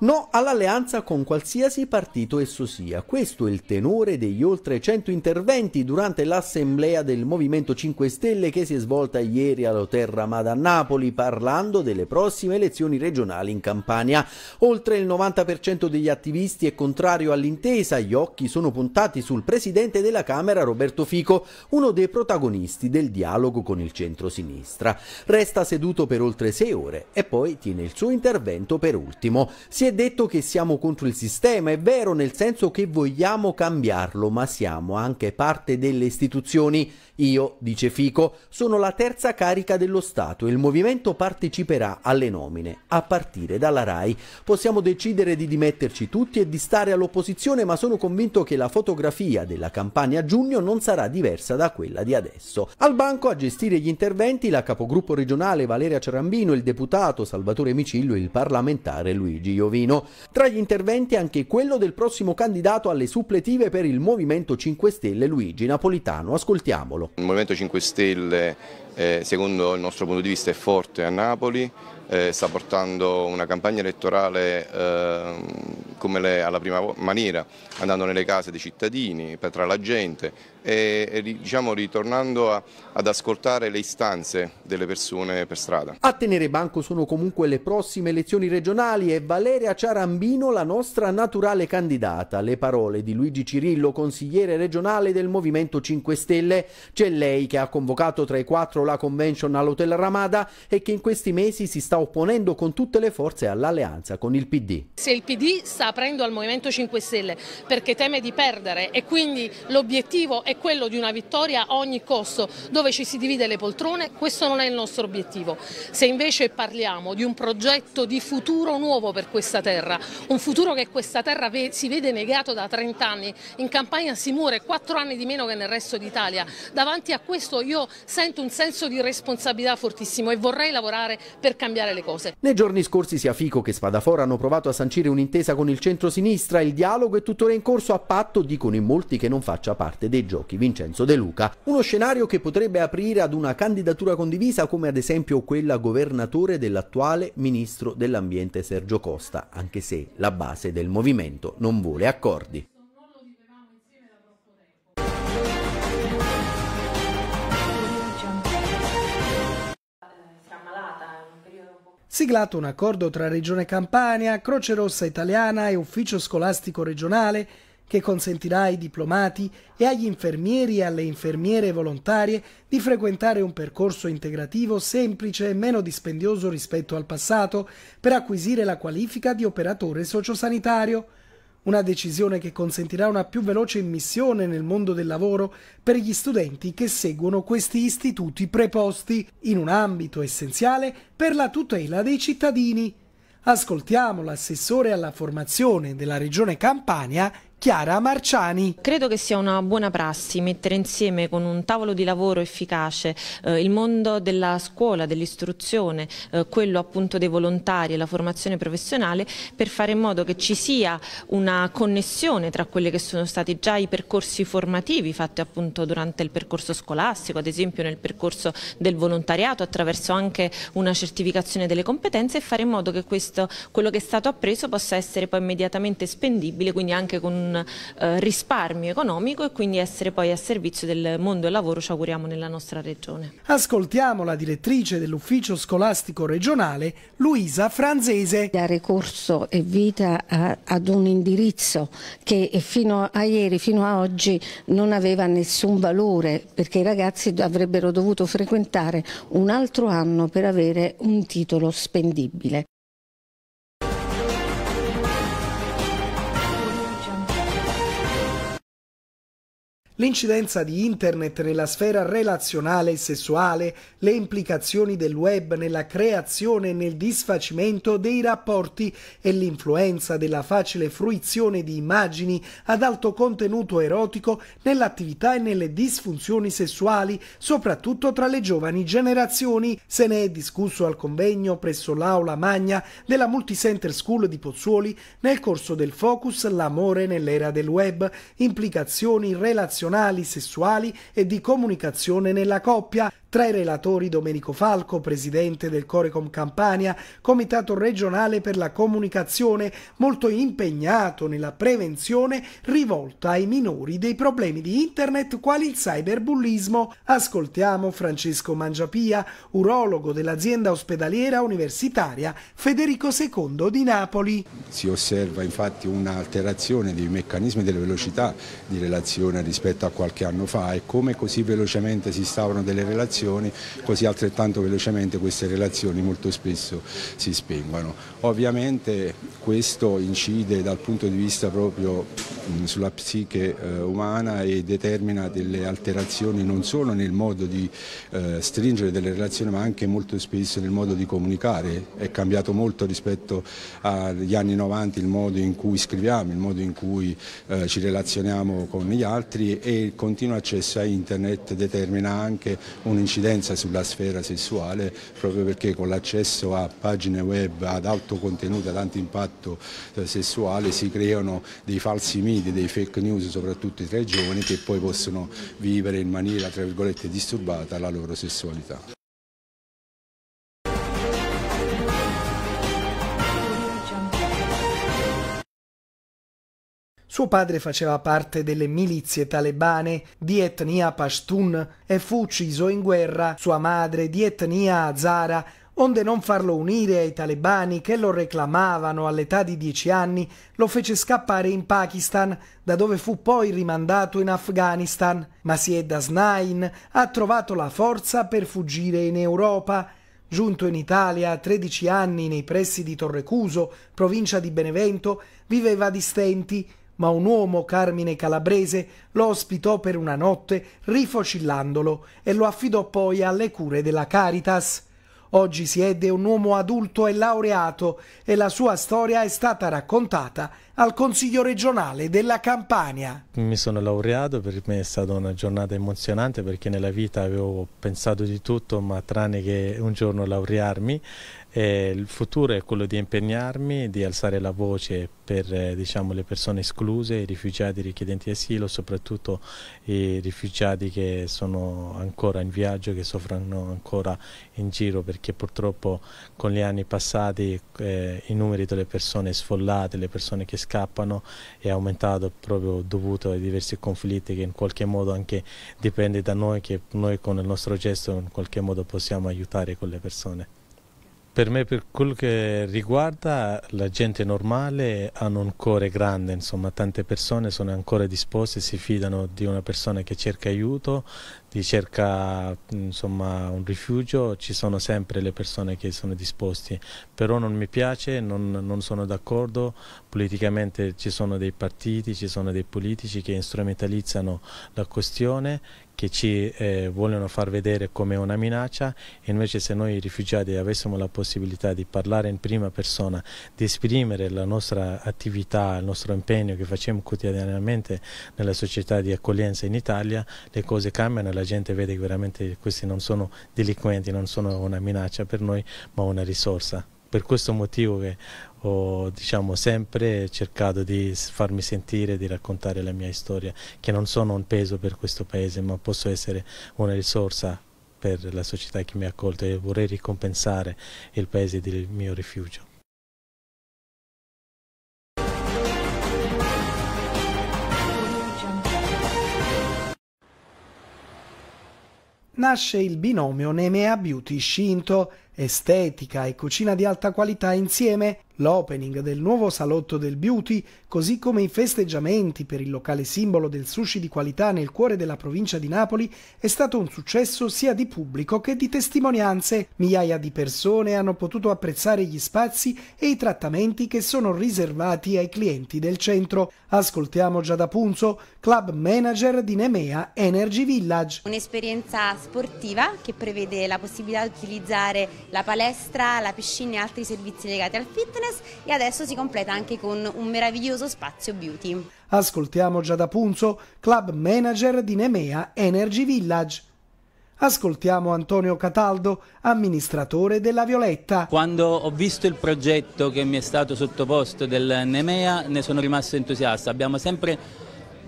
No all'alleanza con qualsiasi partito esso sia. Questo è il tenore degli oltre 100 interventi durante l'assemblea del Movimento 5 Stelle che si è svolta ieri all'Hotel Ramada a Napoli parlando delle prossime elezioni regionali in Campania. Oltre il 90% degli attivisti è contrario all'intesa, gli occhi sono puntati sul presidente della Camera Roberto Fico, uno dei protagonisti del dialogo con il centro-sinistra. Resta seduto per oltre 6 ore e poi tiene il suo intervento per ultimo. Si è è detto che siamo contro il sistema, è vero nel senso che vogliamo cambiarlo, ma siamo anche parte delle istituzioni. Io, dice Fico, sono la terza carica dello Stato e il movimento parteciperà alle nomine, a partire dalla RAI. Possiamo decidere di dimetterci tutti e di stare all'opposizione, ma sono convinto che la fotografia della campagna a giugno non sarà diversa da quella di adesso. Al banco a gestire gli interventi la capogruppo regionale Valeria Cerambino, il deputato Salvatore Micillo e il parlamentare Luigi Iovini. Torino. Tra gli interventi anche quello del prossimo candidato alle suppletive per il Movimento 5 Stelle Luigi Napolitano. Ascoltiamolo. Il Movimento 5 Stelle eh, secondo il nostro punto di vista è forte a Napoli, eh, sta portando una campagna elettorale eh, come le, alla prima maniera, andando nelle case dei cittadini, tra la gente e, e diciamo, ritornando a, ad ascoltare le istanze delle persone per strada. A tenere banco sono comunque le prossime elezioni regionali e Valeria Ciarambino la nostra naturale candidata. Le parole di Luigi Cirillo, consigliere regionale del Movimento 5 Stelle. C'è lei che ha convocato tra i quattro la convention all'Hotel Ramada e che in questi mesi si sta opponendo con tutte le forze all'alleanza con il PD. Se il PD sta aprendo al Movimento 5 Stelle perché teme di perdere e quindi l'obiettivo è quello di una vittoria a ogni costo dove ci si divide le poltrone, questo non è il nostro obiettivo. Se invece parliamo di un progetto di futuro nuovo per questa terra, un futuro che questa terra si vede negato da 30 anni, in Campania si muore 4 anni di meno che nel resto d'Italia, davanti a questo io sento un senso di responsabilità fortissimo e vorrei lavorare per cambiare le cose. Nei giorni scorsi sia Fico che Spadafora hanno provato a sancire un'intesa con il il centrosinistra, il dialogo è tuttora in corso a patto, dicono in molti, che non faccia parte dei giochi Vincenzo De Luca. Uno scenario che potrebbe aprire ad una candidatura condivisa come ad esempio quella governatore dell'attuale ministro dell'ambiente Sergio Costa, anche se la base del movimento non vuole accordi. siglato un accordo tra Regione Campania, Croce Rossa Italiana e Ufficio Scolastico Regionale che consentirà ai diplomati e agli infermieri e alle infermiere volontarie di frequentare un percorso integrativo semplice e meno dispendioso rispetto al passato per acquisire la qualifica di operatore sociosanitario una decisione che consentirà una più veloce immissione nel mondo del lavoro per gli studenti che seguono questi istituti preposti in un ambito essenziale per la tutela dei cittadini. Ascoltiamo l'assessore alla formazione della Regione Campania Chiara Marciani. Credo che sia una buona prassi mettere insieme con un tavolo di lavoro efficace eh, il mondo della scuola, dell'istruzione, eh, quello appunto dei volontari e la formazione professionale per fare in modo che ci sia una connessione tra quelli che sono stati già i percorsi formativi fatti appunto durante il percorso scolastico, ad esempio nel percorso del volontariato attraverso anche una certificazione delle competenze e fare in modo che questo, quello che è stato appreso possa essere poi immediatamente spendibile, quindi anche con un un eh, risparmio economico e quindi essere poi a servizio del mondo del lavoro ci auguriamo nella nostra regione. Ascoltiamo la direttrice dell'ufficio scolastico regionale Luisa Franzese. Dare corso e vita a, ad un indirizzo che fino a ieri, fino a oggi non aveva nessun valore perché i ragazzi avrebbero dovuto frequentare un altro anno per avere un titolo spendibile. L'incidenza di Internet nella sfera relazionale e sessuale, le implicazioni del web nella creazione e nel disfacimento dei rapporti e l'influenza della facile fruizione di immagini ad alto contenuto erotico nell'attività e nelle disfunzioni sessuali, soprattutto tra le giovani generazioni. Se ne è discusso al convegno presso l'Aula Magna della Multicenter School di Pozzuoli nel corso del Focus L'amore nell'era del web, implicazioni relazionali relazionali, sessuali e di comunicazione nella coppia, tra i relatori Domenico Falco, presidente del Corecom Campania, comitato regionale per la comunicazione, molto impegnato nella prevenzione rivolta ai minori dei problemi di internet quali il cyberbullismo. Ascoltiamo Francesco Mangiapia, urologo dell'azienda ospedaliera universitaria Federico II di Napoli. Si osserva infatti un'alterazione dei meccanismi delle velocità di relazione rispetto a qualche anno fa e come così velocemente si instaurano delle relazioni relazioni, così altrettanto velocemente queste relazioni molto spesso si spengono. Ovviamente questo incide dal punto di vista proprio sulla psiche eh, umana e determina delle alterazioni non solo nel modo di eh, stringere delle relazioni ma anche molto spesso nel modo di comunicare. È cambiato molto rispetto agli anni 90 il modo in cui scriviamo, il modo in cui eh, ci relazioniamo con gli altri e il continuo accesso a internet determina anche un incidenza sulla sfera sessuale proprio perché con l'accesso a pagine web ad alto contenuto, ad alto impatto eh, sessuale si creano dei falsi miti, dei fake news soprattutto tra i giovani che poi possono vivere in maniera tra virgolette disturbata la loro sessualità. Suo padre faceva parte delle milizie talebane di etnia Pashtun e fu ucciso in guerra, sua madre di etnia Azara, onde non farlo unire ai talebani che lo reclamavano all'età di dieci anni, lo fece scappare in Pakistan, da dove fu poi rimandato in Afghanistan. Ma Sied Asnain ha trovato la forza per fuggire in Europa. Giunto in Italia a 13 anni nei pressi di Torrecuso, provincia di Benevento, viveva di stenti ma un uomo Carmine Calabrese lo ospitò per una notte rifocillandolo e lo affidò poi alle cure della Caritas. Oggi siede un uomo adulto e laureato e la sua storia è stata raccontata al Consiglio regionale della Campania. Mi sono laureato, per me è stata una giornata emozionante perché nella vita avevo pensato di tutto ma tranne che un giorno laurearmi e il futuro è quello di impegnarmi, di alzare la voce per eh, diciamo, le persone escluse, i rifugiati richiedenti asilo, soprattutto i rifugiati che sono ancora in viaggio, che soffrono ancora in giro, perché purtroppo con gli anni passati eh, i numeri delle persone sfollate, le persone che scappano è aumentato proprio dovuto ai diversi conflitti che in qualche modo anche dipende da noi, che noi con il nostro gesto in qualche modo possiamo aiutare quelle persone. Per me, per quel che riguarda la gente normale, hanno un cuore grande, insomma, tante persone sono ancora disposte, si fidano di una persona che cerca aiuto, ricerca insomma, un rifugio, ci sono sempre le persone che sono disposte, però non mi piace, non, non sono d'accordo, politicamente ci sono dei partiti, ci sono dei politici che strumentalizzano la questione, che ci eh, vogliono far vedere come una minaccia e invece se noi rifugiati avessimo la possibilità di parlare in prima persona, di esprimere la nostra attività, il nostro impegno che facciamo quotidianamente nella società di accoglienza in Italia, le cose cambiano la gente vede che veramente questi non sono delinquenti, non sono una minaccia per noi, ma una risorsa. Per questo motivo che ho diciamo, sempre cercato di farmi sentire, di raccontare la mia storia, che non sono un peso per questo paese, ma posso essere una risorsa per la società che mi ha accolto e vorrei ricompensare il paese del mio rifugio. nasce il binomio Nemea Beauty Shinto, estetica e cucina di alta qualità insieme l'opening del nuovo salotto del beauty, così come i festeggiamenti per il locale simbolo del sushi di qualità nel cuore della provincia di Napoli, è stato un successo sia di pubblico che di testimonianze. Migliaia di persone hanno potuto apprezzare gli spazi e i trattamenti che sono riservati ai clienti del centro. Ascoltiamo Giada Punzo, club manager di Nemea Energy Village. Un'esperienza sportiva che prevede la possibilità di utilizzare la palestra, la piscina e altri servizi legati al fitness wellness e adesso si completa anche con un meraviglioso spazio beauty. Ascoltiamo Giada Punzo, club manager di Nemea Energy Village. Ascoltiamo Antonio Cataldo, amministratore della Violetta. Quando ho visto il progetto che mi è stato sottoposto del Nemea ne sono rimasto entusiasta. Abbiamo sempre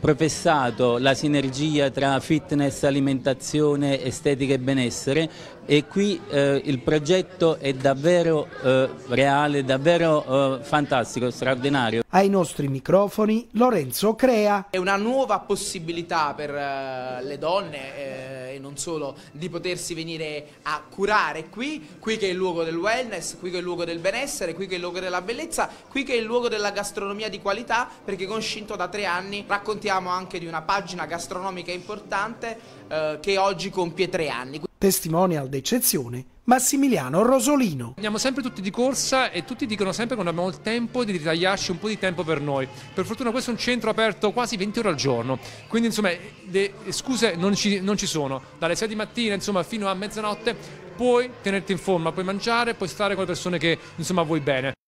professato la sinergia tra fitness, alimentazione, estetica e benessere e qui eh, il progetto è davvero eh, reale, davvero eh, fantastico, straordinario. Ai nostri microfoni Lorenzo Crea. È una nuova possibilità per eh, le donne eh, e non solo di potersi venire a curare qui, qui che è il luogo del wellness, qui che è il luogo del benessere, qui che è il luogo della bellezza, qui che è il luogo della gastronomia di qualità perché con Scinto da tre anni raccontiamo anche di una pagina gastronomica importante eh, che oggi compie tre anni testimonial d'eccezione Massimiliano Rosolino. Andiamo sempre tutti di corsa e tutti dicono sempre che non abbiamo il tempo di ritagliarci un po' di tempo per noi. Per fortuna questo è un centro aperto quasi 20 ore al giorno, quindi insomma le scuse non ci, non ci sono. Dalle 6 di mattina insomma, fino a mezzanotte puoi tenerti in forma, puoi mangiare, puoi stare con le persone che insomma vuoi bene.